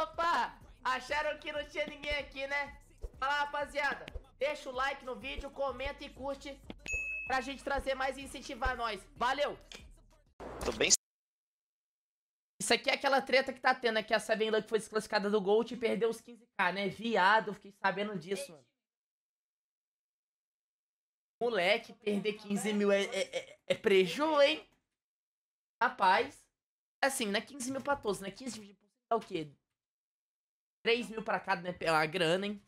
Opa! Acharam que não tinha ninguém aqui, né? Fala, rapaziada. Deixa o like no vídeo, comenta e curte pra gente trazer mais e incentivar nós. Valeu! Tô bem... Isso aqui é aquela treta que tá tendo, né? Que a Seven Luck foi desclassificada do Gold e perdeu os 15k, né? Viado, fiquei sabendo disso, mano. Moleque, perder 15 mil é, é, é, é preju, hein? Rapaz. É assim, não é 15 mil pra todos, né? 15 mil é o quê? 3 mil pra cada, né? Pela grana, hein?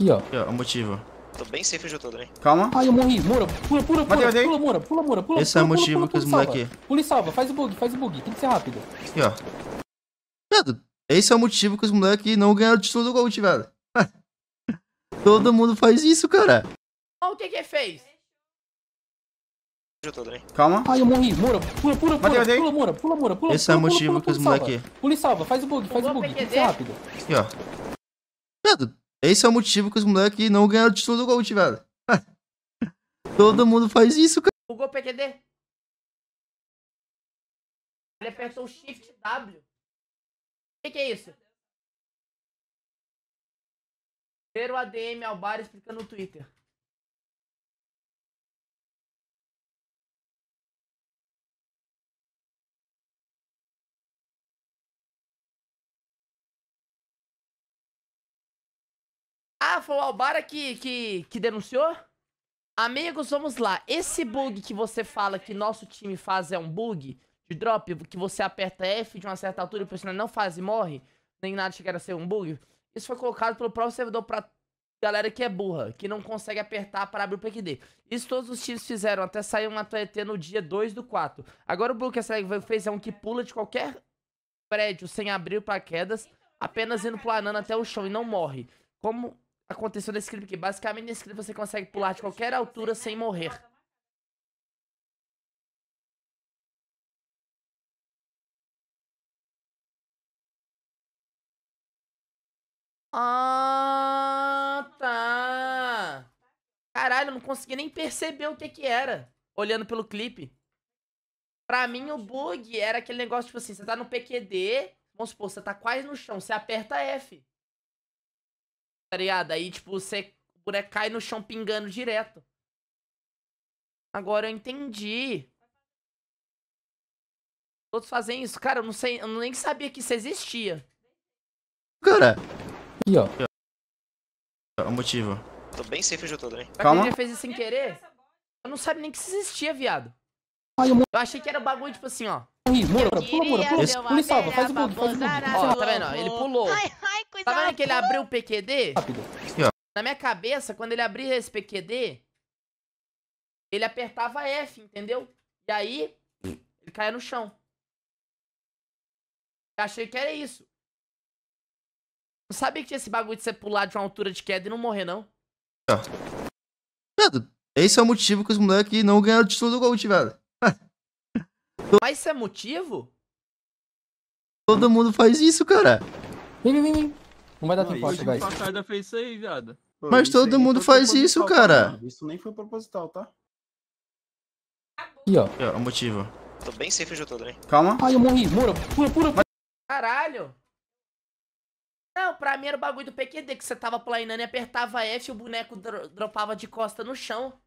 Aqui, ó. Aqui, ó, o motivo. Tô bem safe junto, hein. Calma. Ai, eu morri. Moura, pula, pula, matei, pula. Matei. Pula, Moura, pula, Moura, pula. Esse é pula, é o motivo pula, pula, que os moleque... Pula e salva, faz o bug, faz o bug. Tem que ser rápido. Aqui, ó. Mano, esse é o motivo que os moleque não ganharam o título do Gold, velho. Todo mundo faz isso, cara. Olha o que que fez. Né? Calma. Ai, eu morri. Moura, pula, pula, pula. Matei, Pula, Moura, pula, Moura, pula. Esse pula, é o motivo pula, pula, que os moleque... Pula e salva, faz o bug, faz o bug, tem rápido. Aqui, ó. Esse é o motivo que os moleques não ganharam o título do Gold, velho. Todo mundo faz isso, cara. Bugou o PTD. Ele apertou o Shift W. O que, que é isso? Ver o ADM Albar explicando no Twitter. Ah, foi o Albara que, que, que denunciou? Amigos, vamos lá. Esse bug que você fala que nosso time faz é um bug de drop, que você aperta F de uma certa altura e o personagem não faz e morre, nem nada chegar a ser um bug. Isso foi colocado pelo próprio servidor pra galera que é burra, que não consegue apertar para abrir o PQD. Isso todos os times fizeram, até sair uma TET no dia 2 do 4. Agora o bug que a Seleg fez é um que pula de qualquer prédio sem abrir o paraquedas, apenas indo planando até o chão e não morre. Como aconteceu nesse clipe aqui. Basicamente, nesse clipe você consegue pular de qualquer altura sem morrer. Ah, tá. Caralho, eu não consegui nem perceber o que que era, olhando pelo clipe. Pra mim, o bug era aquele negócio, tipo assim, você tá no PQD, vamos supor, você tá quase no chão, você aperta F. Tá ligado? Aí, tipo, você, o boneco cai no chão pingando direto. Agora eu entendi. Todos fazem isso. Cara, eu não sei, eu nem sabia que isso existia. Cara. E ó. É o motivo. Tô bem safe onde eu tô também. Calma. fez isso sem querer? Eu não sabia nem que isso existia, viado. Eu achei que era bagulho, tipo assim, ó. Morre, Moura, pula, Moura, pula. Pula e salva, faz o bug, faz o bug. Ó, tá vendo? ele pulou. Ai, ai, Tá vendo que ele abriu o PQD? Rápido. Na minha cabeça, quando ele abria esse PQD, ele apertava F, entendeu? E aí, ele caia no chão. Eu achei que era isso. Não sabia que tinha esse bagulho de você pular de uma altura de queda e não morrer, não. É. Esse é o motivo que os moleques não ganharam o título do Gold, velho. Mas isso é motivo? Todo mundo faz isso, cara. Vem, vem, vem. Não vai dar tempo, acho, guys. Passada fez isso aí, viado. Mas isso todo mundo faz isso, cara. Tá isso nem foi proposital, tá? Aqui, ó. ó, o motivo. Tô bem safe o todo, hein. Né? Calma. Ai, eu morri. Mura, pura, pura. Caralho. Não, pra mim era o bagulho do PQD que você tava planeando e apertava F e o boneco dro dropava de costa no chão.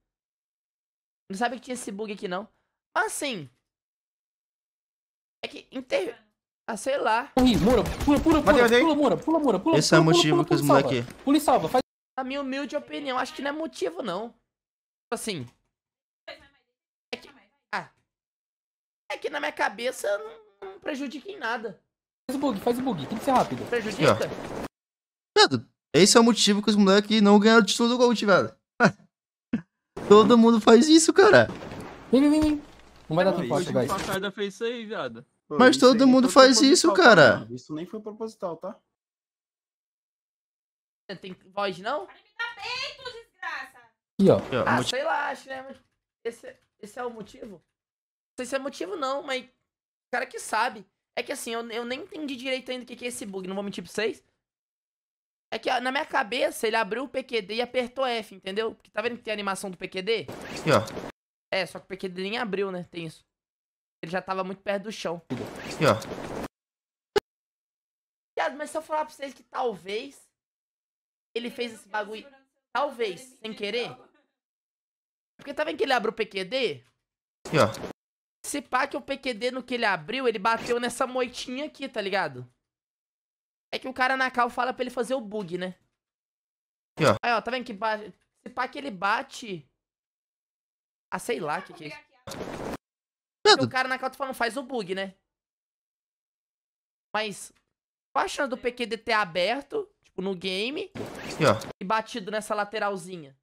Não sabe que tinha esse bug aqui, não. Assim, é que inter... Ah, sei lá. Moura, pula, pula, pula, Matei, pula, Moura, pula, Moura, pula. Esse é pula, é o motivo pula, pula, que os moleque... Pula e salva, faz... Na minha humilde opinião, acho que não é motivo, não. Tipo assim... É que... Ah. É que na minha cabeça não, não prejudica em nada. Faz o bug, faz o bug, tem que ser rápido. Prejudica? Mano, esse é o motivo que os moleques não ganharam de tudo do Gold, velho. Todo mundo faz isso, cara. Vem, vem, vem. Não vai dar tempo O aí, viado. Mas todo mundo faz isso, cara. Isso nem foi proposital, tá? Tem voz, não? Aqui, ó. Ah, sei lá, acho, né? Esse, esse é o motivo? Não sei se é motivo, não, mas. Cara que sabe. É que assim, eu, eu nem entendi direito ainda o que, que é esse bug, não vou mentir pra vocês. É que ó, na minha cabeça ele abriu o PQD e apertou F, entendeu? Porque tá vendo que tem a animação do PQD? Aqui, ó. É, só que o PQD nem abriu, né? Tem isso. Ele já tava muito perto do chão. Aqui, ó. Mas se eu falar pra vocês que talvez ele fez esse bagulho. Talvez, sem querer. Porque tá vendo que ele abriu o PQD? Aqui, ó. Se pá que o PQD no que ele abriu, ele bateu nessa moitinha aqui, tá ligado? É que o cara na cal fala pra ele fazer o bug, né? Aqui, ó. Aí, ó, tá vendo que bate... Se pá que ele bate... Ah, sei lá o que que é isso medo. O cara na falando faz o bug, né? Mas, chance do ter aberto, tipo, no game. E batido nessa lateralzinha.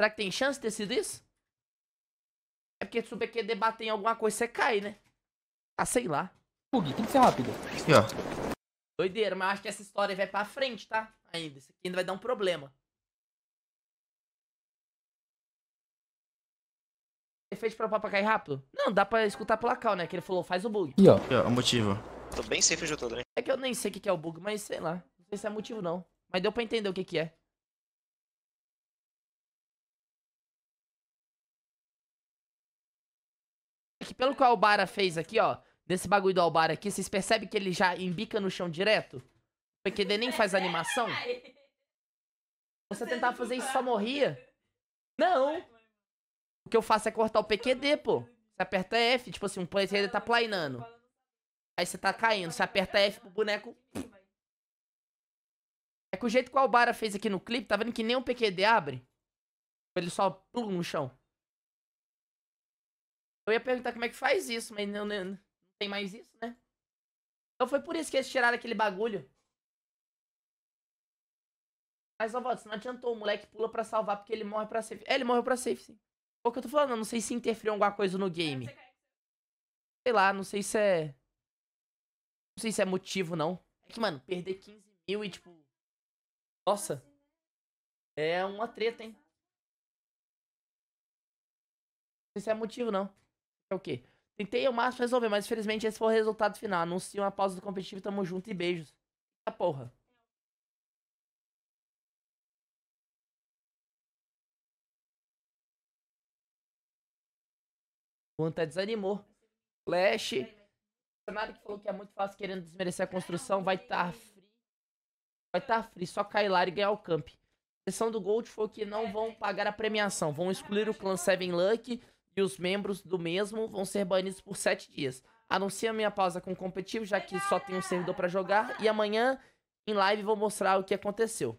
Será que tem chance de ter sido isso? É porque se o PQD bater em alguma coisa, você cai, né? Ah, sei lá. Bug, tem que ser rápido. Aqui, Doideira, mas acho que essa história vai pra frente, tá? Ainda. Isso aqui ainda vai dar um problema. fez pra, papa cair rápido? Não, dá pra escutar pela cal, né? Que ele falou, faz o bug. E ó. E ó, o motivo. Tô bem safe de todo, né? É que eu nem sei o que é o bug, mas sei lá. Não sei se é motivo, não. Mas deu pra entender o que que é. é. Que pelo que o Albara fez aqui, ó, nesse bagulho do Albara aqui, vocês percebem que ele já embica no chão direto? Porque ele nem faz animação? Você tentava fazer isso e só morria? Não! O que eu faço é cortar o PQD, pô. Você aperta F, tipo assim, um player tá planeando. Aí você tá caindo. Você aperta F pro boneco. É que o jeito que o Albara fez aqui no clipe, tá vendo que nem o PQD abre? Ele só pula no chão. Eu ia perguntar como é que faz isso, mas não, não, né, não, tem mais isso, né? Então foi por isso que eles tiraram aquele bagulho. Mas, ó, não adiantou, o moleque pula pra salvar porque ele morre pra safe. É, ele morreu pra safe, sim o que eu tô falando, eu não sei se interferiu alguma coisa no game. Sei lá, não sei se é... Não sei se é motivo, não. É que, mano, perder 15 mil e, tipo... Nossa. Né? É uma treta, hein? Não sei se é motivo, não. É o quê? Tentei o máximo resolver, mas infelizmente esse foi o resultado final. Anuncio uma pausa do competitivo, tamo junto e beijos. Eita porra. Luanta tá desanimou. Flash. Bolsonaro que falou que é muito fácil querendo desmerecer a construção. Vai estar tá free. Vai estar tá free. Só Kailar e ganhar o camp. A sessão do Gold foi que não vão pagar a premiação. Vão excluir o clã Seven Luck e os membros do mesmo vão ser banidos por 7 dias. Anuncio a minha pausa com o competitivo, já que só tem um servidor para jogar. E amanhã, em live, vou mostrar o que aconteceu.